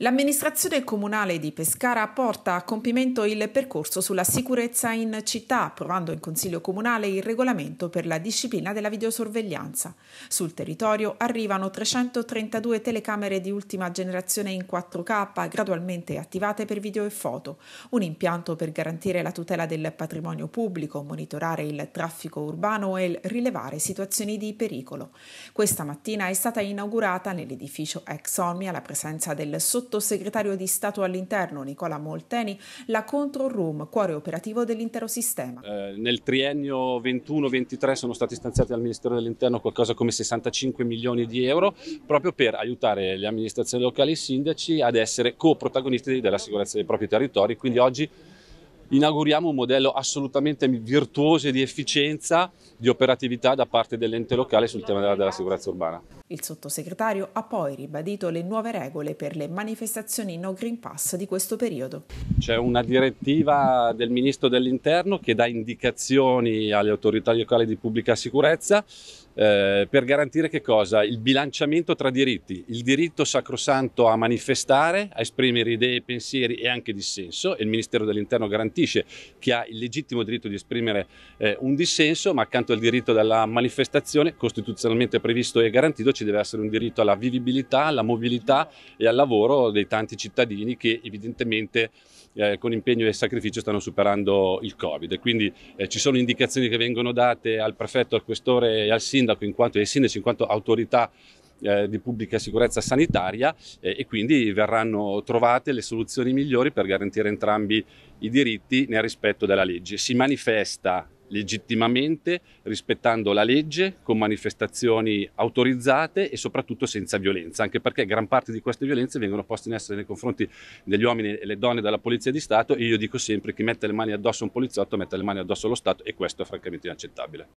L'amministrazione comunale di Pescara porta a compimento il percorso sulla sicurezza in città, approvando in Consiglio Comunale il regolamento per la disciplina della videosorveglianza. Sul territorio arrivano 332 telecamere di ultima generazione in 4K, gradualmente attivate per video e foto, un impianto per garantire la tutela del patrimonio pubblico, monitorare il traffico urbano e rilevare situazioni di pericolo. Questa mattina è stata inaugurata nell'edificio ex Omnia la presenza del sottotitolo sottosegretario di Stato all'Interno Nicola Molteni la control room, cuore operativo dell'intero sistema. Eh, nel triennio 21-23 sono stati stanziati dal Ministero dell'Interno qualcosa come 65 milioni di euro proprio per aiutare le amministrazioni locali e i sindaci ad essere coprotagonisti della sicurezza dei propri territori, quindi oggi inauguriamo un modello assolutamente virtuoso di efficienza, di operatività da parte dell'ente locale sul tema della, della, sicurezza urbana. Il sottosegretario ha poi ribadito le nuove regole per le manifestazioni no Green Pass di questo periodo. C'è una direttiva del Ministro dell'Interno che dà indicazioni alle autorità locali di pubblica sicurezza eh, per garantire che cosa? Il bilanciamento tra diritti, il diritto sacrosanto a manifestare, a esprimere idee, pensieri e anche dissenso, e il Ministero dell'Interno garantisce che ha il legittimo diritto di esprimere eh, un dissenso, ma accanto al diritto della manifestazione, costituzionalmente previsto e garantito, ci deve essere un diritto alla vivibilità, alla mobilità e al lavoro dei tanti cittadini che evidentemente eh, con impegno e sacrificio stanno superando il Covid. Quindi eh, ci sono indicazioni che vengono date al prefetto, al questore e al sindaco sindaco in quanto, e il sindaco in quanto autorità eh, di pubblica sicurezza sanitaria eh, e quindi verranno trovate le soluzioni migliori per garantire entrambi i diritti nel rispetto della legge. Si manifesta legittimamente rispettando la legge con manifestazioni autorizzate e soprattutto senza violenza, anche perché gran parte di queste violenze vengono poste in essere nei confronti degli uomini e le donne dalla Polizia di Stato e io dico sempre che chi mette le mani addosso a un poliziotto mette le mani addosso allo Stato e questo è francamente inaccettabile.